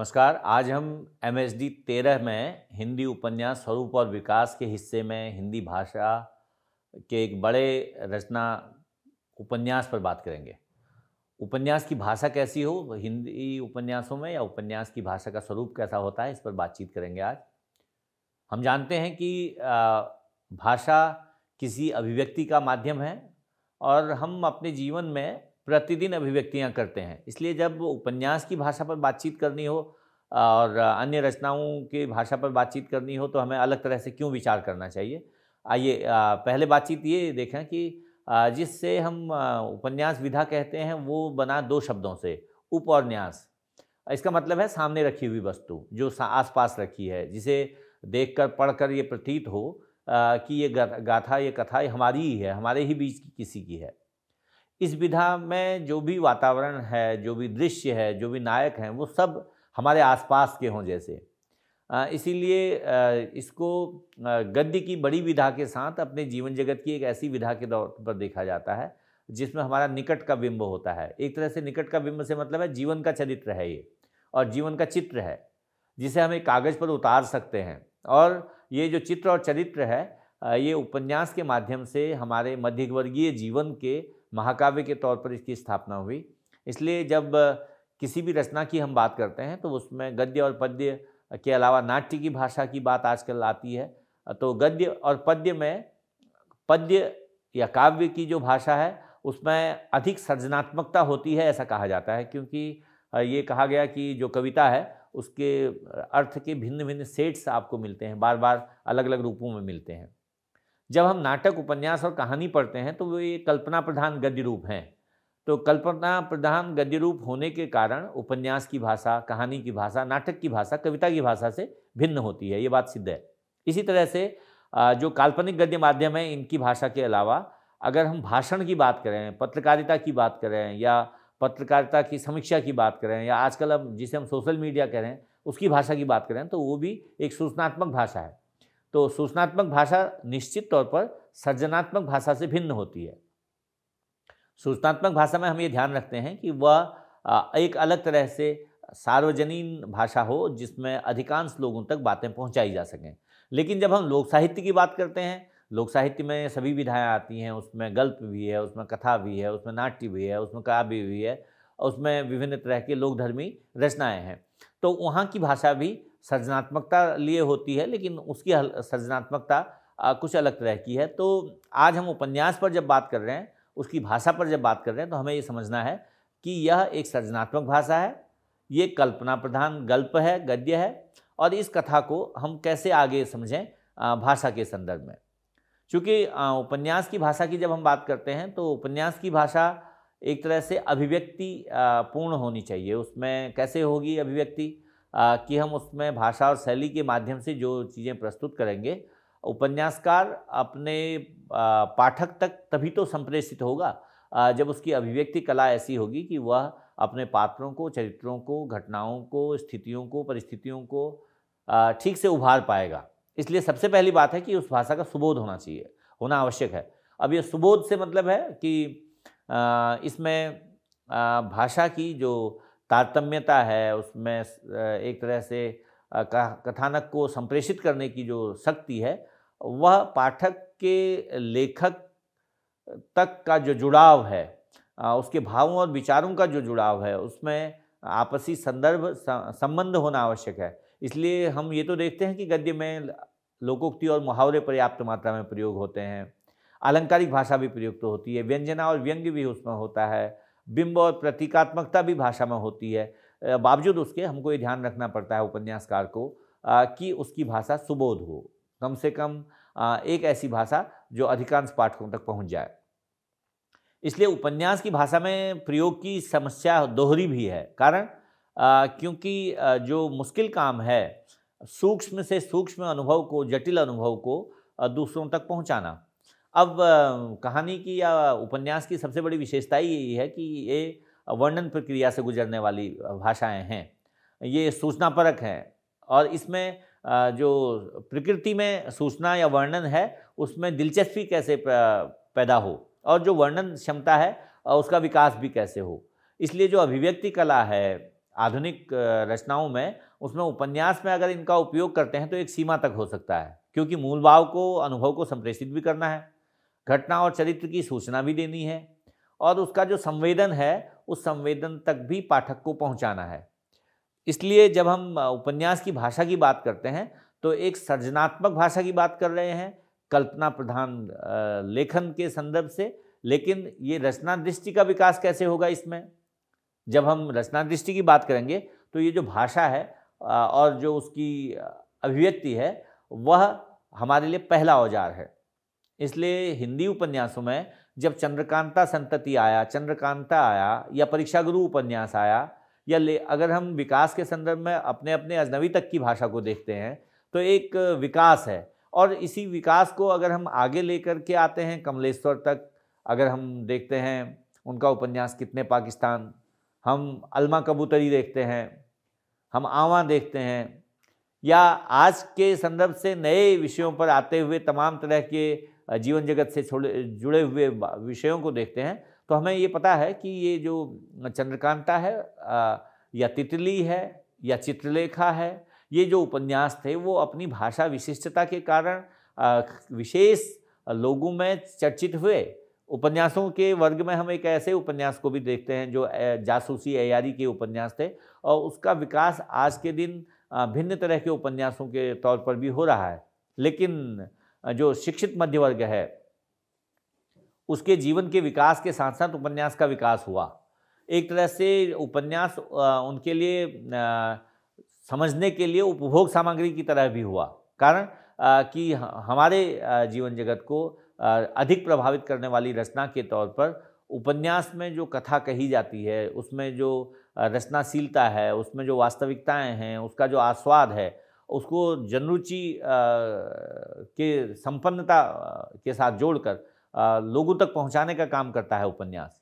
नमस्कार आज हम एम एस डी तेरह में हिंदी उपन्यास स्वरूप और विकास के हिस्से में हिंदी भाषा के एक बड़े रचना उपन्यास पर बात करेंगे उपन्यास की भाषा कैसी हो हिंदी उपन्यासों में या उपन्यास की भाषा का स्वरूप कैसा होता है इस पर बातचीत करेंगे आज हम जानते हैं कि भाषा किसी अभिव्यक्ति का माध्यम है और हम अपने जीवन में प्रतिदिन अभिव्यक्तियाँ करते हैं इसलिए जब उपन्यास की भाषा पर बातचीत करनी हो और अन्य रचनाओं की भाषा पर बातचीत करनी हो तो हमें अलग तरह से क्यों विचार करना चाहिए आइए पहले बातचीत ये देखें कि जिससे हम उपन्यास विधा कहते हैं वो बना दो शब्दों से उप और न्यास इसका मतलब है सामने रखी हुई वस्तु जो आसपास रखी है जिसे देखकर पढ़कर ये प्रतीत हो कि ये गाथा ये कथा हमारी ही है हमारे ही बीच की किसी की है इस विधा में जो भी वातावरण है जो भी दृश्य है जो भी नायक हैं वो सब हमारे आसपास के हों जैसे इसीलिए इसको गद्य की बड़ी विधा के साथ अपने जीवन जगत की एक ऐसी विधा के तौर पर देखा जाता है जिसमें हमारा निकट का बिंब होता है एक तरह से निकट का बिंब से मतलब है जीवन का चरित्र है ये और जीवन का चित्र है जिसे हम एक कागज़ पर उतार सकते हैं और ये जो चित्र और चरित्र है ये उपन्यास के माध्यम से हमारे मध्यवर्गीय जीवन के महाकाव्य के तौर पर इसकी स्थापना हुई इसलिए जब किसी भी रचना की हम बात करते हैं तो उसमें गद्य और पद्य के अलावा नाट्य की भाषा की बात आजकल आती है तो गद्य और पद्य में पद्य या काव्य की जो भाषा है उसमें अधिक सृजनात्मकता होती है ऐसा कहा जाता है क्योंकि ये कहा गया कि जो कविता है उसके अर्थ के भिन्न भिन्न सेट्स आपको मिलते हैं बार बार अलग अलग रूपों में मिलते हैं जब हम नाटक उपन्यास और कहानी पढ़ते हैं तो वो ये कल्पना प्रधान गद्य रूप हैं तो कल्पना प्रधान गद्य रूप होने के कारण उपन्यास की भाषा कहानी की भाषा नाटक की भाषा कविता की भाषा से भिन्न होती है ये बात सिद्ध है इसी तरह से जो काल्पनिक गद्य माध्यम है इनकी भाषा के अलावा अगर हम भाषण की बात करें पत्रकारिता की बात करें या पत्रकारिता की समीक्षा की बात करें या आजकल हम जिसे हम सोशल मीडिया कह रहे हैं उसकी भाषा की बात करें तो वो भी एक सूचनात्मक भाषा है तो सूचनात्मक भाषा निश्चित तौर पर सर्जनात्मक भाषा से भिन्न होती है सूचनात्मक भाषा में हम ये ध्यान रखते हैं कि वह एक अलग तरह से सार्वजनिक भाषा हो जिसमें अधिकांश लोगों तक बातें पहुंचाई जा सकें लेकिन जब हम लोक साहित्य की बात करते हैं लोक साहित्य में सभी विधाएँ आती हैं उसमें गल्प भी है उसमें कथा भी है उसमें नाट्य भी है उसमें काव्य भी है उसमें विभिन्न तरह के लोकधर्मी रचनाएँ हैं तो वहाँ की भाषा भी सृजनात्मकता लिए होती है लेकिन उसकी सृजनात्मकता कुछ अलग तरह की है तो आज हम उपन्यास पर जब बात कर रहे हैं उसकी भाषा पर जब बात कर रहे हैं तो हमें ये समझना है कि यह एक सृजनात्मक भाषा है ये कल्पना प्रधान गल्प है गद्य है और इस कथा को हम कैसे आगे समझें भाषा के संदर्भ में चूँकि उपन्यास की भाषा की जब हम बात करते हैं तो उपन्यास की भाषा एक तरह से अभिव्यक्ति पूर्ण होनी चाहिए उसमें कैसे होगी अभिव्यक्ति कि हम उसमें भाषा और शैली के माध्यम से जो चीज़ें प्रस्तुत करेंगे उपन्यासकार अपने पाठक तक तभी तो संप्रेषित होगा जब उसकी अभिव्यक्ति कला ऐसी होगी कि वह अपने पात्रों को चरित्रों को घटनाओं को स्थितियों को परिस्थितियों को ठीक से उभार पाएगा इसलिए सबसे पहली बात है कि उस भाषा का सुबोध होना चाहिए होना आवश्यक है अब यह सुबोध से मतलब है कि इसमें भाषा की जो तारतम्यता है उसमें एक तरह से कथानक को संप्रेषित करने की जो शक्ति है वह पाठक के लेखक तक का जो जुड़ाव है उसके भावों और विचारों का जो जुड़ाव है उसमें आपसी संदर्भ संबंध होना आवश्यक है इसलिए हम ये तो देखते हैं कि गद्य में लोकोक्ति और मुहावरे पर्याप्त मात्रा में प्रयोग होते हैं आलंकारिक भाषा भी प्रयुक्त तो होती है व्यंजना और व्यंग्य भी उसमें होता है बिंब और प्रतीकात्मकता भी भाषा में होती है बावजूद उसके हमको ये ध्यान रखना पड़ता है उपन्यासकार को कि उसकी भाषा सुबोध हो कम से कम एक ऐसी भाषा जो अधिकांश पाठकों तक पहुंच जाए इसलिए उपन्यास की भाषा में प्रयोग की समस्या दोहरी भी है कारण क्योंकि जो मुश्किल काम है सूक्ष्म से सूक्ष्म अनुभव को जटिल अनुभव को दूसरों तक पहुंचाना अब कहानी की या उपन्यास की सबसे बड़ी विशेषता यही है कि ये वर्णन प्रक्रिया से गुजरने वाली भाषाएं हैं ये सूचनापरक हैं और इसमें जो प्रकृति में सूचना या वर्णन है उसमें दिलचस्पी कैसे पैदा हो और जो वर्णन क्षमता है उसका विकास भी कैसे हो इसलिए जो अभिव्यक्ति कला है आधुनिक रचनाओं में उसमें उपन्यास में अगर इनका उपयोग करते हैं तो एक सीमा तक हो सकता है क्योंकि मूल भाव को अनुभव को संप्रेषित भी करना है घटना और चरित्र की सूचना भी देनी है और उसका जो संवेदन है उस संवेदन तक भी पाठक को पहुंचाना है इसलिए जब हम उपन्यास की भाषा की बात करते हैं तो एक सृजनात्मक भाषा की बात कर रहे हैं कल्पना प्रधान लेखन के संदर्भ से लेकिन ये रचना दृष्टि का विकास कैसे होगा इसमें जब हम रचना दृष्टि की बात करेंगे तो ये जो भाषा है और जो उसकी अभिव्यक्ति है वह हमारे लिए पहला औजार है इसलिए हिंदी उपन्यासों में जब चंद्रकांता संतति आया चंद्रकांता आया या परीक्षा गुरु उपन्यास आया या ले अगर हम विकास के संदर्भ में अपने अपने अजनबी तक की भाषा को देखते हैं तो एक विकास है और इसी विकास को अगर हम आगे लेकर के आते हैं कमलेश्वर तक अगर हम देखते हैं उनका उपन्यास कितने पाकिस्तान हम अलमा कबूतरी देखते हैं हम आवा देखते हैं या आज के संदर्भ से नए विषयों पर आते हुए तमाम तरह के जीवन जगत से छोड़े जुड़े हुए विषयों को देखते हैं तो हमें ये पता है कि ये जो चंद्रकांता है या तितली है या चित्रलेखा है ये जो उपन्यास थे वो अपनी भाषा विशिष्टता के कारण विशेष लोगों में चर्चित हुए उपन्यासों के वर्ग में हम एक ऐसे उपन्यास को भी देखते हैं जो जासूसी अयारी के उपन्यास थे और उसका विकास आज के दिन भिन्न तरह के उपन्यासों के तौर पर भी हो रहा है लेकिन जो शिक्षित मध्य वर्ग है उसके जीवन के विकास के साथ साथ उपन्यास का विकास हुआ एक तरह से उपन्यास उनके लिए समझने के लिए उपभोग सामग्री की तरह भी हुआ कारण कि हमारे जीवन जगत को अधिक प्रभावित करने वाली रचना के तौर पर उपन्यास में जो कथा कही जाती है उसमें जो रचनाशीलता है उसमें जो वास्तविकताएं हैं उसका जो आस्वाद है उसको जनरुचि के संपन्नता के साथ जोड़कर लोगों तक पहुंचाने का काम करता है उपन्यास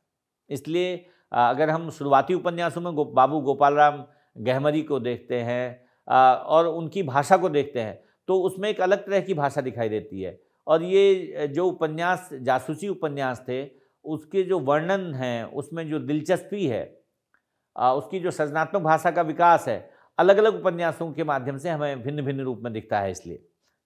इसलिए अगर हम शुरुआती उपन्यासों में गो, बाबू गोपाल राम गहमरी को देखते हैं और उनकी भाषा को देखते हैं तो उसमें एक अलग तरह की भाषा दिखाई देती है और ये जो उपन्यास जासूसी उपन्यास थे उसके जो वर्णन हैं उसमें जो दिलचस्पी है उसकी जो सृजनात्मक भाषा का विकास है अलग अलग उपन्यासों के माध्यम से हमें भिन्न भिन्न रूप में दिखता है इसलिए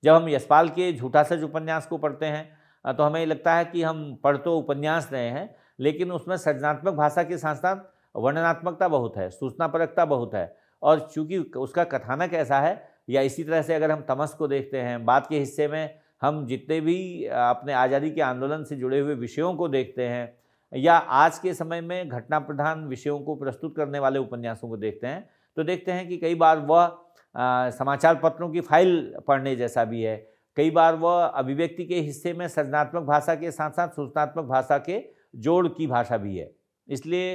जब हम यशपाल के झूठा सच उपन्यास को पढ़ते हैं तो हमें लगता है कि हम पढ़ तो उपन्यास रहे हैं लेकिन उसमें सृजनात्मक भाषा के साथ साथ वर्णनात्मकता बहुत है सूचना परकता बहुत है और चूंकि उसका कथानक ऐसा है या इसी तरह से अगर हम तमस को देखते हैं बाद के हिस्से में हम जितने भी अपने आज़ादी के आंदोलन से जुड़े हुए विषयों को देखते हैं या आज के समय में घटना प्रधान विषयों को प्रस्तुत करने वाले उपन्यासों को देखते हैं तो देखते हैं कि कई बार वह समाचार पत्रों की फाइल पढ़ने जैसा भी है कई बार वह अभिव्यक्ति के हिस्से में सृजनात्मक भाषा के साथ साथ सूचनात्मक भाषा के जोड़ की भाषा भी है इसलिए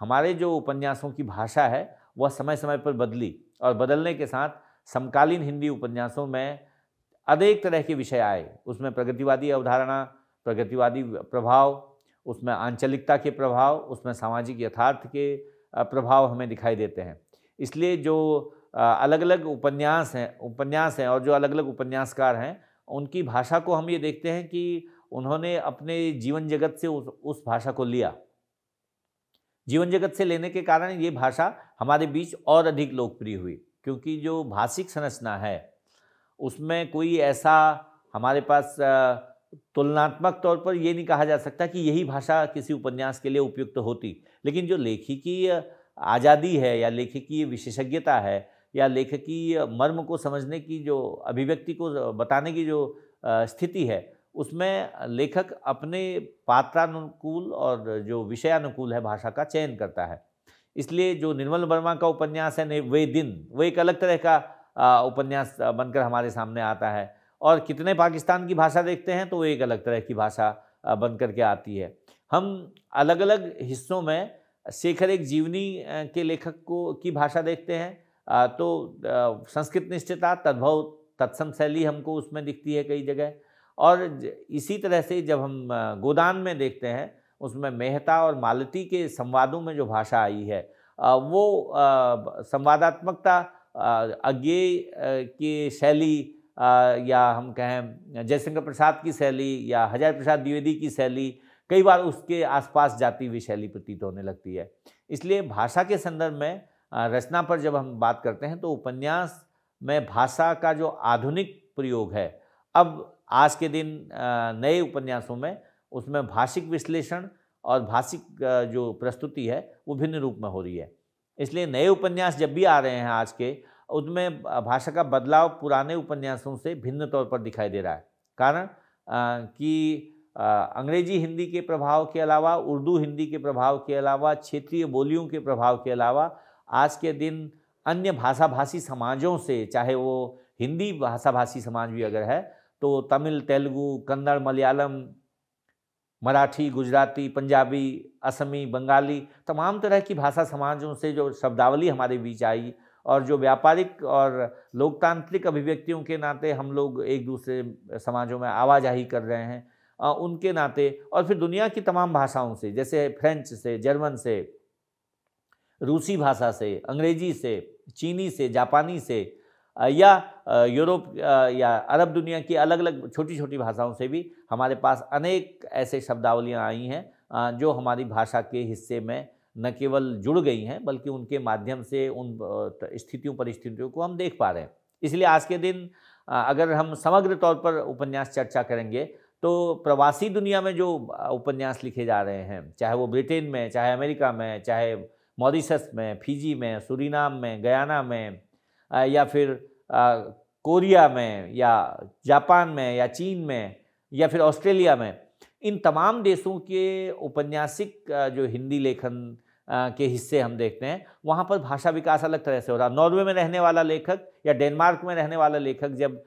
हमारे जो उपन्यासों की भाषा है वह समय समय पर बदली और बदलने के साथ समकालीन हिंदी उपन्यासों में अनेक तरह के विषय आए उसमें प्रगतिवादी अवधारणा प्रगतिवादी प्रभाव उसमें आंचलिकता के प्रभाव उसमें सामाजिक यथार्थ के प्रभाव हमें दिखाई देते हैं इसलिए जो अलग अलग उपन्यास हैं उपन्यास हैं और जो अलग अलग उपन्यासकार हैं उनकी भाषा को हम ये देखते हैं कि उन्होंने अपने जीवन जगत से उस, उस भाषा को लिया जीवन जगत से लेने के कारण ये भाषा हमारे बीच और अधिक लोकप्रिय हुई क्योंकि जो भाषिक संरचना है उसमें कोई ऐसा हमारे पास तुलनात्मक तौर पर ये नहीं कहा जा सकता कि यही भाषा किसी उपन्यास के लिए उपयुक्त होती लेकिन जो लेखिकीय आज़ादी है या लेखकीय विशेषज्ञता है या लेखकीय मर्म को समझने की जो अभिव्यक्ति को बताने की जो स्थिति है उसमें लेखक अपने पात्रानुकूल और जो विषयानुकूल है भाषा का चयन करता है इसलिए जो निर्मल वर्मा का उपन्यास है वे दिन वो एक अलग तरह का उपन्यास बनकर हमारे सामने आता है और कितने पाकिस्तान की भाषा देखते हैं तो वो एक अलग तरह की भाषा बन कर के आती है हम अलग अलग हिस्सों में शेखर एक जीवनी के लेखक को की भाषा देखते हैं तो संस्कृत निष्ठता तद्भव तत्सम शैली हमको उसमें दिखती है कई जगह और इसी तरह से जब हम गोदान में देखते हैं उसमें मेहता और मालती के संवादों में जो भाषा आई है वो संवादात्मकता अज्ञे की शैली या हम कहें जयशंकर प्रसाद की शैली या हजार प्रसाद द्विवेदी की शैली कई बार उसके आसपास जाती हुई शैली प्रतीत होने लगती है इसलिए भाषा के संदर्भ में रचना पर जब हम बात करते हैं तो उपन्यास में भाषा का जो आधुनिक प्रयोग है अब आज के दिन नए उपन्यासों में उसमें भाषिक विश्लेषण और भाषिक जो प्रस्तुति है वो भिन्न रूप में हो रही है इसलिए नए उपन्यास जब भी आ रहे हैं आज के उसमें भाषा का बदलाव पुराने उपन्यासों से भिन्न तौर पर दिखाई दे रहा है कारण कि अंग्रेजी हिंदी के प्रभाव के अलावा उर्दू हिंदी के प्रभाव के अलावा क्षेत्रीय बोलियों के प्रभाव के अलावा आज के दिन अन्य भाषा भाषी समाजों से चाहे वो हिंदी भाषा भाषी समाज भी अगर है तो तमिल तेलुगु कन्नड़ मलयालम मराठी गुजराती पंजाबी असमी बंगाली तमाम तरह की भाषा समाजों से जो शब्दावली हमारे बीच आई और जो व्यापारिक और लोकतांत्रिक अभिव्यक्तियों के नाते हम लोग एक दूसरे समाजों में आवाजाही कर रहे हैं उनके नाते और फिर दुनिया की तमाम भाषाओं से जैसे फ्रेंच से जर्मन से रूसी भाषा से अंग्रेजी से चीनी से जापानी से या यूरोप या अरब दुनिया की अलग अलग छोटी छोटी भाषाओं से भी हमारे पास अनेक ऐसे शब्दावलियाँ आई हैं जो हमारी भाषा के हिस्से में न केवल जुड़ गई हैं बल्कि उनके माध्यम से उन स्थितियों परिस्थितियों को हम देख पा रहे हैं इसलिए आज के दिन अगर हम समग्र तौर पर उपन्यास चर्चा करेंगे तो प्रवासी दुनिया में जो उपन्यास लिखे जा रहे हैं चाहे वो ब्रिटेन में चाहे अमेरिका में चाहे मॉरिशस में फिजी में सुरीनाम में गयाना में या फिर कोरिया में या जापान में या चीन में या फिर ऑस्ट्रेलिया में इन तमाम देशों के उपन्यासिक जो हिंदी लेखन के हिस्से हम देखते हैं वहाँ पर भाषा विकास अलग तरह से हो रहा नॉर्वे में रहने वाला लेखक या डेनमार्क में रहने वाला लेखक जब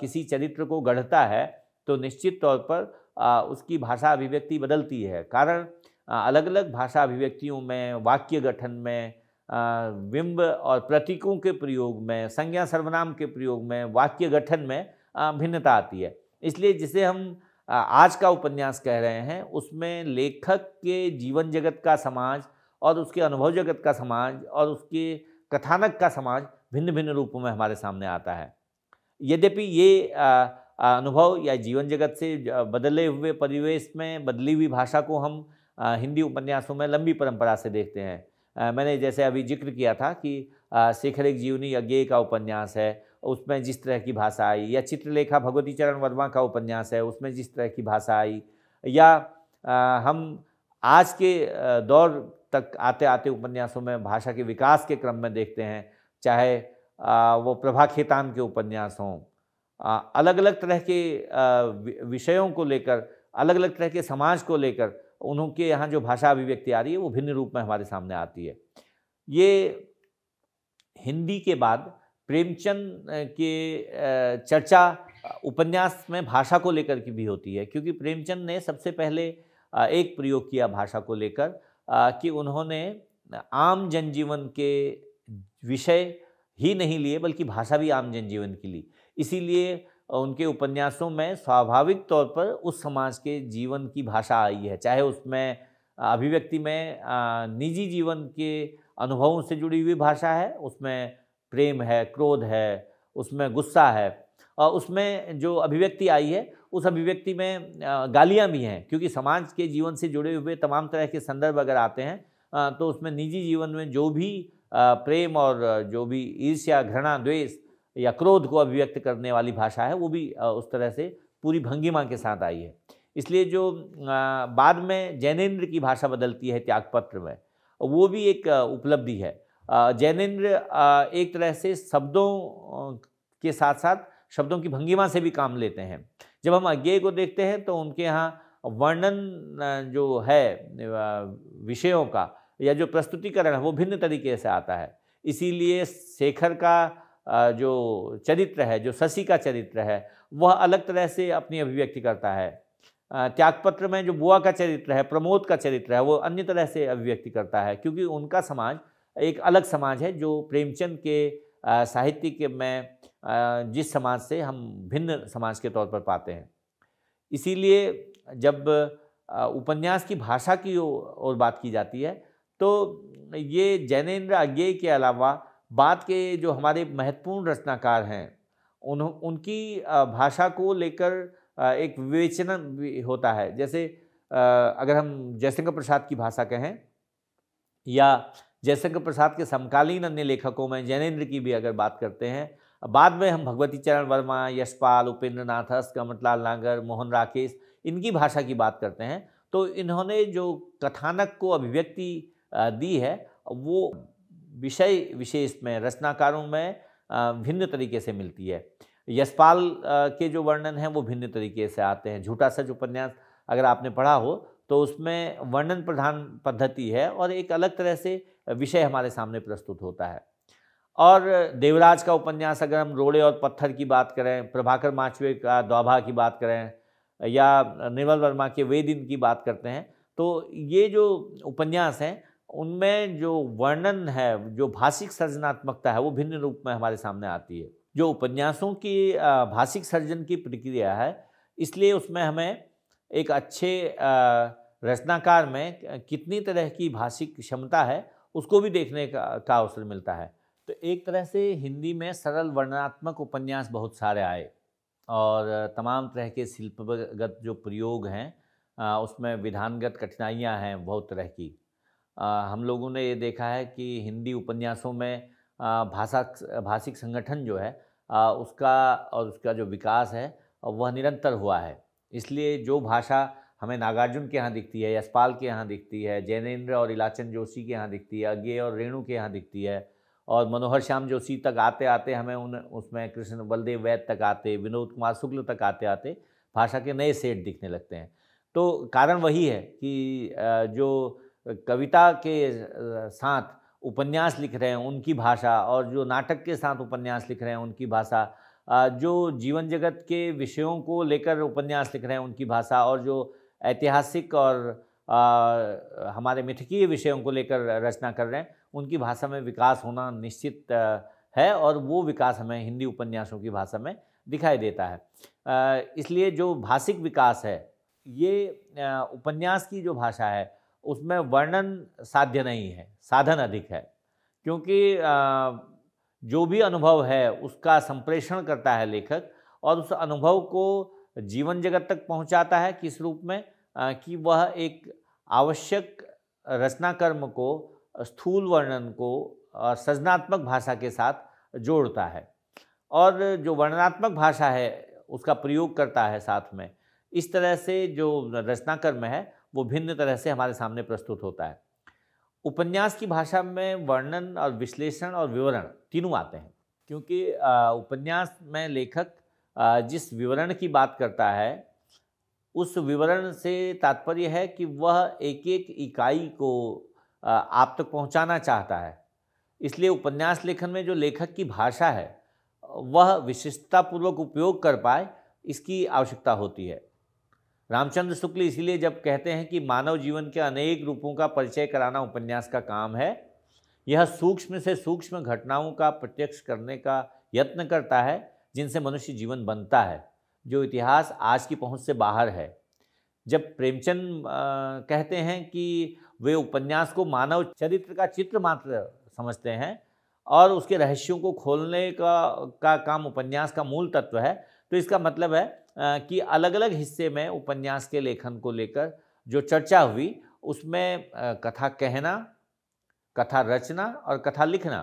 किसी चरित्र को गढ़ता है तो निश्चित तौर पर आ, उसकी भाषा अभिव्यक्ति बदलती है कारण अलग अलग भाषा अभिव्यक्तियों में वाक्य गठन में बिंब और प्रतीकों के प्रयोग में संज्ञा सर्वनाम के प्रयोग में वाक्य गठन में भिन्नता आती है इसलिए जिसे हम आज का उपन्यास कह रहे हैं उसमें लेखक के जीवन जगत का समाज और उसके अनुभव जगत का समाज और उसके कथानक का समाज भिन्न भिन्न रूपों में हमारे सामने आता है यद्यपि ये आ, अनुभव या जीवन जगत से बदले हुए परिवेश में बदली हुई भाषा को हम हिंदी उपन्यासों में लंबी परंपरा से देखते हैं मैंने जैसे अभी जिक्र किया था कि शेखर एक जीवनी यज्ञ का उपन्यास है उसमें जिस तरह की भाषा आई या चित्रलेखा भगवती चरण वर्मा का उपन्यास है उसमें जिस तरह की भाषा आई या हम आज के दौर तक आते आते उपन्यासों में भाषा के विकास के क्रम में देखते हैं चाहे वो प्रभा खेतान के उपन्यास हों अलग अलग तरह के विषयों को लेकर अलग अलग तरह के समाज को लेकर उनके यहाँ जो भाषा अभिव्यक्ति आ रही है वो भिन्न रूप में हमारे सामने आती है ये हिंदी के बाद प्रेमचंद के चर्चा उपन्यास में भाषा को लेकर की भी होती है क्योंकि प्रेमचंद ने सबसे पहले एक प्रयोग किया भाषा को लेकर कि उन्होंने आम जनजीवन के विषय ही नहीं लिए बल्कि भाषा भी आम जनजीवन की ली इसीलिए उनके उपन्यासों में स्वाभाविक तौर पर उस समाज के जीवन की भाषा आई है चाहे उसमें अभिव्यक्ति में निजी जीवन के अनुभवों से जुड़ी हुई भाषा है उसमें प्रेम है क्रोध है उसमें गुस्सा है और उसमें जो अभिव्यक्ति आई है उस अभिव्यक्ति में गालियाँ भी हैं क्योंकि समाज के जीवन से जुड़े हुए तमाम तरह के संदर्भ अगर आते हैं तो उसमें निजी जीवन में जो भी प्रेम और जो भी ईर्ष्या घृणा द्वेष या क्रोध को अभिव्यक्त करने वाली भाषा है वो भी उस तरह से पूरी भंगिमा के साथ आई है इसलिए जो बाद में जैनेन्द्र की भाषा बदलती है त्यागपत्र में वो भी एक उपलब्धि है जैनेन्द्र एक तरह से शब्दों के साथ साथ शब्दों की भंगिमा से भी काम लेते हैं जब हम अज्ञेय को देखते हैं तो उनके यहाँ वर्णन जो है विषयों का या जो प्रस्तुतिकरण है वो भिन्न तरीके से आता है इसीलिए शेखर का जो चरित्र है जो शशि का चरित्र है वह अलग तरह से अपनी अभिव्यक्ति करता है त्यागपत्र में जो बुआ का चरित्र है प्रमोद का चरित्र है वो अन्य तरह से अभिव्यक्ति करता है क्योंकि उनका समाज एक अलग समाज है जो प्रेमचंद के साहित्य के में जिस समाज से हम भिन्न समाज के तौर पर पाते हैं इसीलिए जब उपन्यास की भाषा की ओर बात की जाती है तो ये जैनेन्द्र अज्ञेय के अलावा बाद के जो हमारे महत्वपूर्ण रचनाकार हैं उन उनकी भाषा को लेकर एक विवेचन होता है जैसे अगर हम जयशंकर प्रसाद की भाषा कहें या जयशंकर प्रसाद के समकालीन अन्य लेखकों में जैनेन्द्र की भी अगर बात करते हैं बाद में हम भगवती चरण वर्मा यशपाल उपेंद्र नाथ हस नागर मोहन राकेश इनकी भाषा की बात करते हैं तो इन्होंने जो कथानक को अभिव्यक्ति दी है वो विषय विशेष में रचनाकारों में भिन्न तरीके से मिलती है यशपाल के जो वर्णन हैं वो भिन्न तरीके से आते हैं झूठा सच उपन्यास अगर आपने पढ़ा हो तो उसमें वर्णन प्रधान पद्धति है और एक अलग तरह से विषय हमारे सामने प्रस्तुत होता है और देवराज का उपन्यास अगर हम रोड़े और पत्थर की बात करें प्रभाकर माचवे का द्वाभा की बात करें या निर्मल वर्मा के वे दिन की बात करते हैं तो ये जो उपन्यास हैं उनमें जो वर्णन है जो भाषिक सृजनात्मकता है वो भिन्न रूप में हमारे सामने आती है जो उपन्यासों की भाषिक सृजन की प्रक्रिया है इसलिए उसमें हमें एक अच्छे रचनाकार में कितनी तरह की भाषिक क्षमता है उसको भी देखने का, का अवसर मिलता है तो एक तरह से हिंदी में सरल वर्णनात्मक उपन्यास बहुत सारे आए और तमाम तरह के शिल्पगत जो प्रयोग हैं उसमें विधानगत कठिनाइयाँ हैं बहुत तरह की हम लोगों ने ये देखा है कि हिंदी उपन्यासों में भाषा भाषिक संगठन जो है उसका और उसका जो विकास है वह निरंतर हुआ है इसलिए जो भाषा हमें नागार्जुन के यहाँ दिखती है यशपाल के यहाँ दिखती है जैनेन्द्र और इलाचन जोशी के यहाँ दिखती है अज्ञे और रेणु के यहाँ दिखती है और मनोहर श्याम जोशी तक आते आते हमें उन उसमें कृष्ण बलदेव वैद तक आते विनोद कुमार शुक्ल तक आते आते भाषा के नए सेट दिखने लगते हैं तो कारण वही है कि जो कविता के साथ उपन्यास लिख रहे हैं उनकी भाषा और जो नाटक के साथ उपन्यास लिख रहे हैं उनकी भाषा जो जीवन जगत के विषयों को लेकर उपन्यास लिख रहे हैं उनकी भाषा और जो ऐतिहासिक और आ, हमारे मिथकीय विषयों को लेकर रचना कर रहे हैं उनकी भाषा में विकास होना निश्चित है और वो विकास हमें हिंदी उपन्यासों की भाषा में दिखाई देता है इसलिए जो भाषिक विकास है ये उपन्यास की जो भाषा है उसमें वर्णन साध्य नहीं है साधन अधिक है क्योंकि जो भी अनुभव है उसका संप्रेषण करता है लेखक और उस अनुभव को जीवन जगत तक पहुंचाता है किस रूप में कि वह एक आवश्यक रचना कर्म को स्थूल वर्णन को सृजनात्मक भाषा के साथ जोड़ता है और जो वर्णनात्मक भाषा है उसका प्रयोग करता है साथ में इस तरह से जो रचनाकर्म है वो भिन्न तरह से हमारे सामने प्रस्तुत होता है उपन्यास की भाषा में वर्णन और विश्लेषण और विवरण तीनों आते हैं क्योंकि उपन्यास में लेखक जिस विवरण की बात करता है उस विवरण से तात्पर्य है कि वह एक एक इकाई को आप तक पहुंचाना चाहता है इसलिए उपन्यास लेखन में जो लेखक की भाषा है वह विशिष्टतापूर्वक उपयोग कर पाए इसकी आवश्यकता होती है रामचंद्र शुक्ल इसीलिए जब कहते हैं कि मानव जीवन के अनेक रूपों का परिचय कराना उपन्यास का काम है यह सूक्ष्म से सूक्ष्म घटनाओं का प्रत्यक्ष करने का यत्न करता है जिनसे मनुष्य जीवन बनता है जो इतिहास आज की पहुंच से बाहर है जब प्रेमचंद कहते हैं कि वे उपन्यास को मानव चरित्र का चित्र मात्र समझते हैं और उसके रहस्यों को खोलने का का काम उपन्यास का मूल तत्व है तो इसका मतलब है कि अलग अलग हिस्से में उपन्यास के लेखन को लेकर जो चर्चा हुई उसमें कथा कहना कथा रचना और कथा लिखना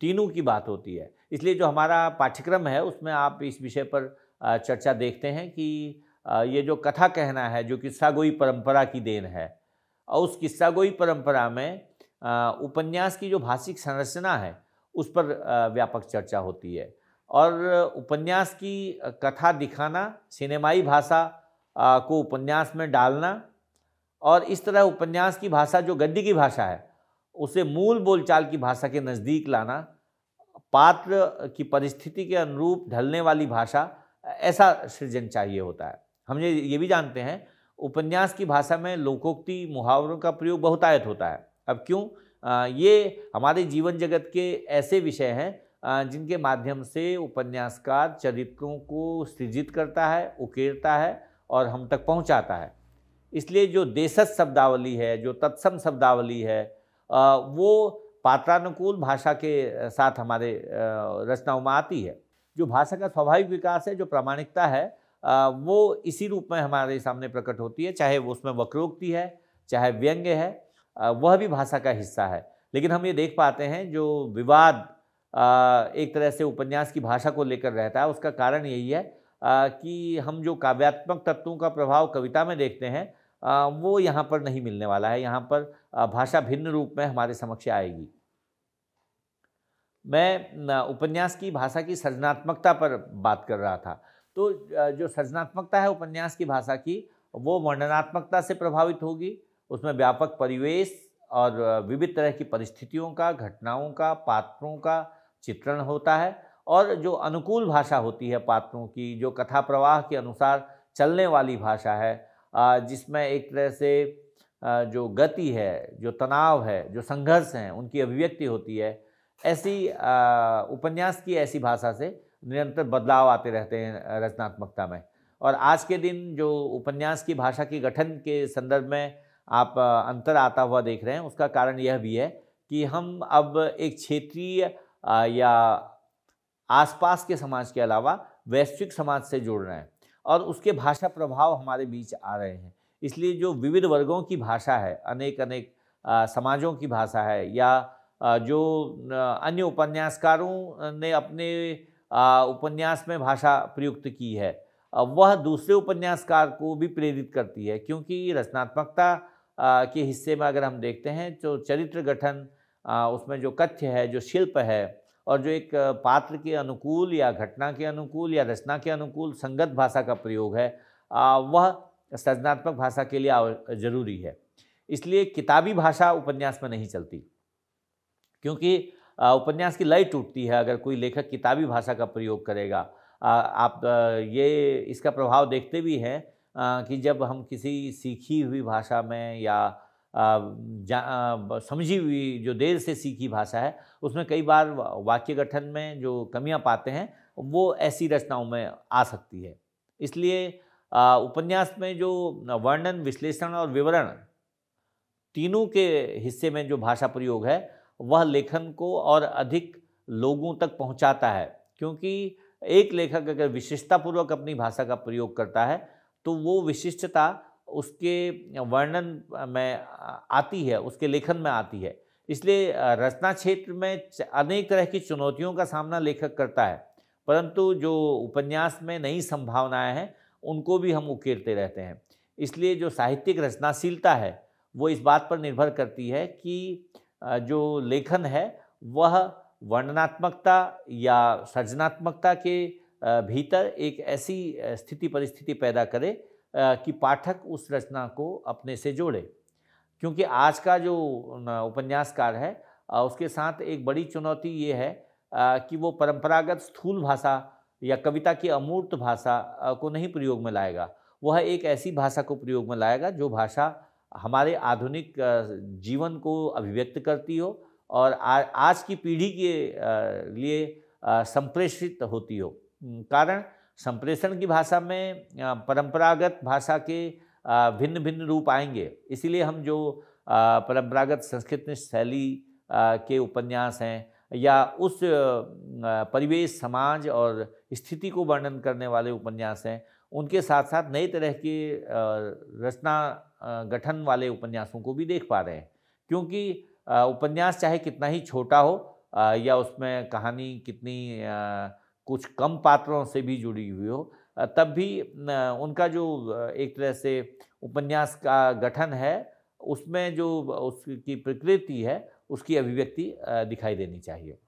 तीनों की बात होती है इसलिए जो हमारा पाठ्यक्रम है उसमें आप इस विषय पर चर्चा देखते हैं कि ये जो कथा कहना है जो किस्सागोई परंपरा की देन है और उस किस्सागोई परंपरा में उपन्यास की जो भाषिक संरचना है उस पर व्यापक चर्चा होती है और उपन्यास की कथा दिखाना सिनेमाई भाषा को उपन्यास में डालना और इस तरह उपन्यास की भाषा जो गद्य की भाषा है उसे मूल बोलचाल की भाषा के नज़दीक लाना पात्र की परिस्थिति के अनुरूप ढलने वाली भाषा ऐसा सृजन चाहिए होता है हम ये ये भी जानते हैं उपन्यास की भाषा में लोकोक्ति मुहावरों का प्रयोग बहुतायत होता है अब क्यों ये हमारे जीवन जगत के ऐसे विषय हैं जिनके माध्यम से उपन्यासकार चरित्रों को सृजित करता है उकेरता है और हम तक पहुंचाता है इसलिए जो देशज शब्दावली है जो तत्सम शब्दावली है वो पात्रानुकूल भाषा के साथ हमारे रचनाओं में आती है जो भाषा का स्वाभाविक विकास है जो प्रामाणिकता है वो इसी रूप में हमारे सामने प्रकट होती है चाहे वो उसमें वक्रोक्ति है चाहे व्यंग्य है वह भी भाषा का हिस्सा है लेकिन हम ये देख पाते हैं जो विवाद एक तरह से उपन्यास की भाषा को लेकर रहता है उसका कारण यही है कि हम जो काव्यात्मक तत्वों का प्रभाव कविता में देखते हैं वो यहाँ पर नहीं मिलने वाला है यहाँ पर भाषा भिन्न रूप में हमारे समक्ष आएगी मैं उपन्यास की भाषा की सृजनात्मकता पर बात कर रहा था तो जो सृजनात्मकता है उपन्यास की भाषा की वो वर्णनात्मकता से प्रभावित होगी उसमें व्यापक परिवेश और विविध तरह की परिस्थितियों का घटनाओं का पात्रों का चित्रण होता है और जो अनुकूल भाषा होती है पात्रों की जो कथा प्रवाह के अनुसार चलने वाली भाषा है जिसमें एक तरह से जो गति है जो तनाव है जो संघर्ष हैं उनकी अभिव्यक्ति होती है ऐसी उपन्यास की ऐसी भाषा से निरंतर बदलाव आते रहते हैं रचनात्मकता में और आज के दिन जो उपन्यास की भाषा के गठन के संदर्भ में आप अंतर आता हुआ देख रहे हैं उसका कारण यह भी है कि हम अब एक क्षेत्रीय या आसपास के समाज के अलावा वैश्विक समाज से जुड़ रहे हैं और उसके भाषा प्रभाव हमारे बीच आ रहे हैं इसलिए जो विविध वर्गों की भाषा है अनेक अनेक समाजों की भाषा है या जो अन्य उपन्यासकारों ने अपने उपन्यास में भाषा प्रयुक्त की है वह दूसरे उपन्यासकार को भी प्रेरित करती है क्योंकि रचनात्मकता के हिस्से में अगर हम देखते हैं तो चरित्र गठन उसमें जो कथ्य है जो शिल्प है और जो एक पात्र के अनुकूल या घटना के अनुकूल या रचना के अनुकूल संगत भाषा का प्रयोग है वह सृजनात्मक भाषा के लिए जरूरी है इसलिए किताबी भाषा उपन्यास में नहीं चलती क्योंकि उपन्यास की लय टूटती है अगर कोई लेखक किताबी भाषा का प्रयोग करेगा आप ये इसका प्रभाव देखते भी हैं कि जब हम किसी सीखी हुई भाषा में या समझी हुई जो देर से सीखी भाषा है उसमें कई बार वाक्य गठन में जो कमियां पाते हैं वो ऐसी रचनाओं में आ सकती है इसलिए उपन्यास में जो वर्णन विश्लेषण और विवरण तीनों के हिस्से में जो भाषा प्रयोग है वह लेखन को और अधिक लोगों तक पहुंचाता है क्योंकि एक लेखक अगर विशिष्टतापूर्वक अपनी भाषा का प्रयोग करता है तो वो विशिष्टता उसके वर्णन में आती है उसके लेखन में आती है इसलिए रचना क्षेत्र में अनेक तरह की चुनौतियों का सामना लेखक करता है परंतु जो उपन्यास में नई संभावनाएं हैं उनको भी हम उकेरते रहते हैं इसलिए जो साहित्यिक रचनाशीलता है वो इस बात पर निर्भर करती है कि जो लेखन है वह वर्णनात्मकता या सृजनात्मकता के भीतर एक ऐसी स्थिति परिस्थिति पैदा करे कि पाठक उस रचना को अपने से जोड़े क्योंकि आज का जो उपन्यासकार है उसके साथ एक बड़ी चुनौती ये है कि वो परंपरागत स्थूल भाषा या कविता की अमूर्त भाषा को नहीं प्रयोग में लाएगा वह एक ऐसी भाषा को प्रयोग में लाएगा जो भाषा हमारे आधुनिक जीवन को अभिव्यक्त करती हो और आ, आज की पीढ़ी के लिए संप्रेषित होती हो कारण संप्रेषण की भाषा में परंपरागत भाषा के भिन्न भिन्न रूप आएंगे इसीलिए हम जो परंपरागत संस्कृत शैली के उपन्यास हैं या उस परिवेश समाज और स्थिति को वर्णन करने वाले उपन्यास हैं उनके साथ साथ नए तरह के रचना गठन वाले उपन्यासों को भी देख पा रहे हैं क्योंकि उपन्यास चाहे कितना ही छोटा हो या उसमें कहानी कितनी कुछ कम पात्रों से भी जुड़ी हुई हो तब भी उनका जो एक तरह से उपन्यास का गठन है उसमें जो उसकी प्रकृति है उसकी अभिव्यक्ति दिखाई देनी चाहिए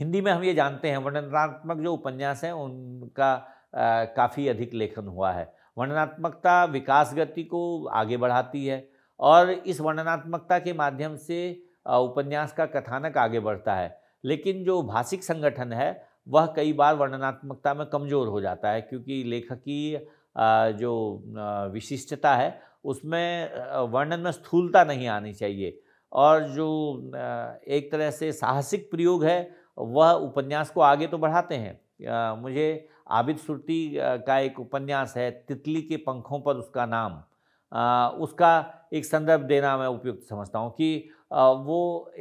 हिंदी में हम ये जानते हैं वर्णनात्मक जो उपन्यास हैं उनका काफ़ी अधिक लेखन हुआ है वर्णनात्मकता विकास गति को आगे बढ़ाती है और इस वर्णनात्मकता के माध्यम से उपन्यास का कथानक आगे बढ़ता है लेकिन जो भाषिक संगठन है वह कई बार वर्णनात्मकता में कमज़ोर हो जाता है क्योंकि लेखक की जो विशिष्टता है उसमें वर्णन में स्थूलता नहीं आनी चाहिए और जो एक तरह से साहसिक प्रयोग है वह उपन्यास को आगे तो बढ़ाते हैं मुझे आबिद सुरती का एक उपन्यास है तितली के पंखों पर उसका नाम उसका एक संदर्भ देना मैं उपयुक्त समझता हूँ कि वो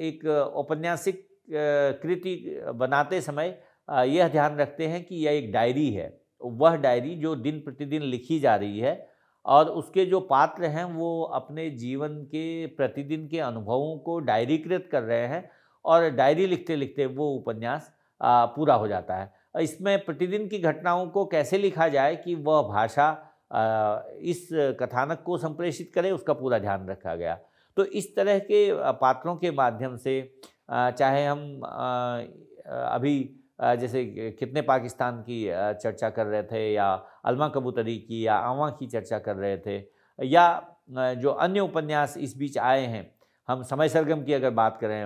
एक औपन्यासिक कृति बनाते समय यह ध्यान रखते हैं कि यह एक डायरी है वह डायरी जो दिन प्रतिदिन लिखी जा रही है और उसके जो पात्र हैं वो अपने जीवन के प्रतिदिन के अनुभवों को डायरीकृत कर रहे हैं और डायरी लिखते लिखते वो उपन्यास पूरा हो जाता है इसमें प्रतिदिन की घटनाओं को कैसे लिखा जाए कि वह भाषा इस कथानक को संप्रेषित करे उसका पूरा ध्यान रखा गया तो इस तरह के पात्रों के माध्यम से चाहे हम अभी जैसे कितने पाकिस्तान की चर्चा कर रहे थे या अलमा कबूतरी की या आवा की चर्चा कर रहे थे या जो अन्य उपन्यास इस बीच आए हैं हम समय सरगम की अगर बात करें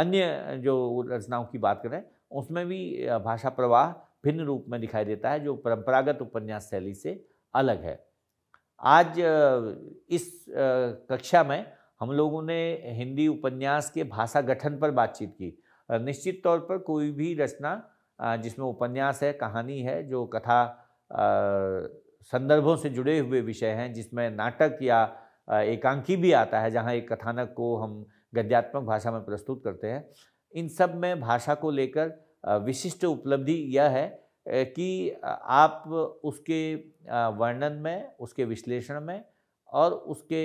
अन्य जो रचनाओं की बात करें उसमें भी भाषा प्रवाह भिन्न रूप में दिखाई देता है जो परंपरागत उपन्यास शैली से अलग है आज इस कक्षा में हम लोगों ने हिंदी उपन्यास के भाषा गठन पर बातचीत की निश्चित तौर पर कोई भी रचना जिसमें उपन्यास है कहानी है जो कथा संदर्भों से जुड़े हुए विषय हैं जिसमें नाटक या एकांकी भी आता है जहाँ एक कथानक को हम गद्यात्मक भाषा में प्रस्तुत करते हैं इन सब में भाषा को लेकर विशिष्ट उपलब्धि यह है कि आप उसके वर्णन में उसके विश्लेषण में और उसके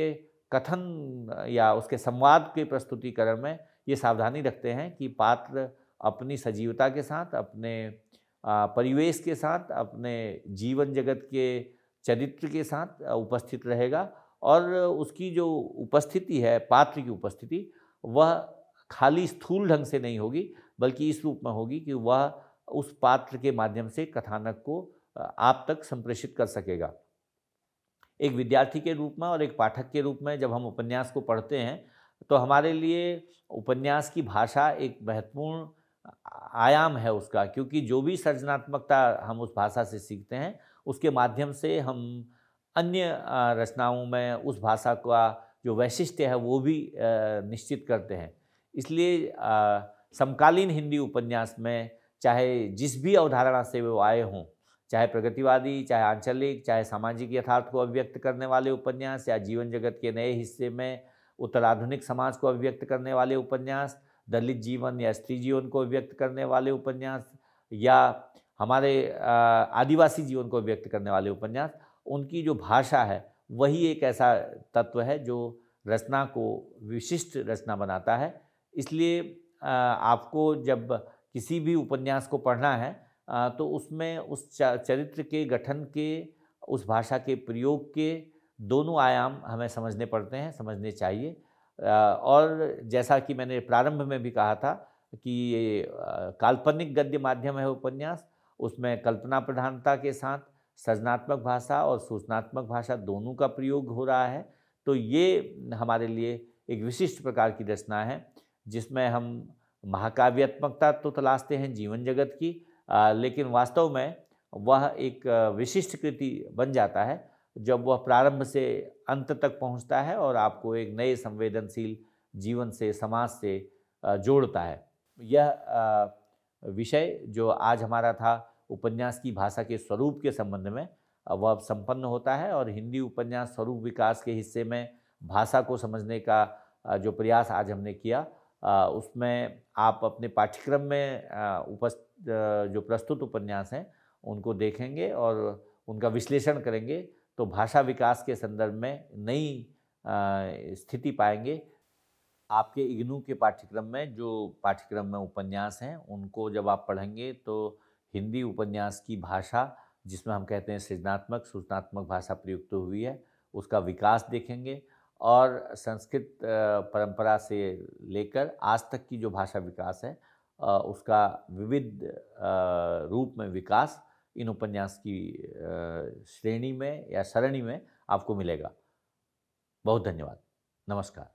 कथन या उसके संवाद के प्रस्तुतिकरण में ये सावधानी रखते हैं कि पात्र अपनी सजीवता के साथ अपने परिवेश के साथ अपने जीवन जगत के चरित्र के साथ उपस्थित रहेगा और उसकी जो उपस्थिति है पात्र की उपस्थिति वह खाली स्थूल ढंग से नहीं होगी बल्कि इस रूप में होगी कि वह उस पात्र के माध्यम से कथानक को आप तक संप्रेषित कर सकेगा एक विद्यार्थी के रूप में और एक पाठक के रूप में जब हम उपन्यास को पढ़ते हैं तो हमारे लिए उपन्यास की भाषा एक महत्वपूर्ण आयाम है उसका क्योंकि जो भी सृजनात्मकता हम उस भाषा से सीखते हैं उसके माध्यम से हम अन्य रचनाओं में उस भाषा का जो वैशिष्ट्य है वो भी निश्चित करते हैं इसलिए समकालीन हिंदी उपन्यास में चाहे जिस भी अवधारणा से वो आए हों चाहे प्रगतिवादी चाहे आंचलिक चाहे सामाजिक यथार्थ को अभिव्यक्त करने वाले उपन्यास या जीवन जगत के नए हिस्से में उत्तराधुनिक समाज को अभिव्यक्त करने वाले उपन्यास दलित जीवन या स्त्री जीवन को अभिव्यक्त करने वाले उपन्यास या हमारे आदिवासी जीवन को अभिव्यक्त करने वाले उपन्यास उनकी जो भाषा है वही एक ऐसा तत्व है जो रचना को विशिष्ट रचना बनाता है इसलिए आपको जब किसी भी उपन्यास को पढ़ना है तो उसमें उस चरित्र के गठन के उस भाषा के प्रयोग के दोनों आयाम हमें समझने पड़ते हैं समझने चाहिए और जैसा कि मैंने प्रारंभ में भी कहा था कि ये काल्पनिक गद्य माध्यम है उपन्यास उसमें कल्पना प्रधानता के साथ सृजनात्मक भाषा और सूचनात्मक भाषा दोनों का प्रयोग हो रहा है तो ये हमारे लिए एक विशिष्ट प्रकार की रचना है जिसमें हम महाकाव्यात्मकता तो तलाशते हैं जीवन जगत की लेकिन वास्तव में वह एक विशिष्ट कृति बन जाता है जब वह प्रारंभ से अंत तक पहुंचता है और आपको एक नए संवेदनशील जीवन से समाज से जोड़ता है यह विषय जो आज हमारा था उपन्यास की भाषा के स्वरूप के संबंध में वह संपन्न होता है और हिंदी उपन्यास स्वरूप विकास के हिस्से में भाषा को समझने का जो प्रयास आज हमने किया उसमें आप अपने पाठ्यक्रम में उपस्थित जो प्रस्तुत उपन्यास हैं उनको देखेंगे और उनका विश्लेषण करेंगे तो भाषा विकास के संदर्भ में नई स्थिति पाएंगे आपके इग्नू के पाठ्यक्रम में जो पाठ्यक्रम में उपन्यास हैं उनको जब आप पढ़ेंगे तो हिंदी उपन्यास की भाषा जिसमें हम कहते हैं सृजनात्मक सूचनात्मक भाषा प्रयुक्त हुई है उसका विकास देखेंगे और संस्कृत परंपरा से लेकर आज तक की जो भाषा विकास है उसका विविध रूप में विकास इन उपन्यास की श्रेणी में या सरणी में आपको मिलेगा बहुत धन्यवाद नमस्कार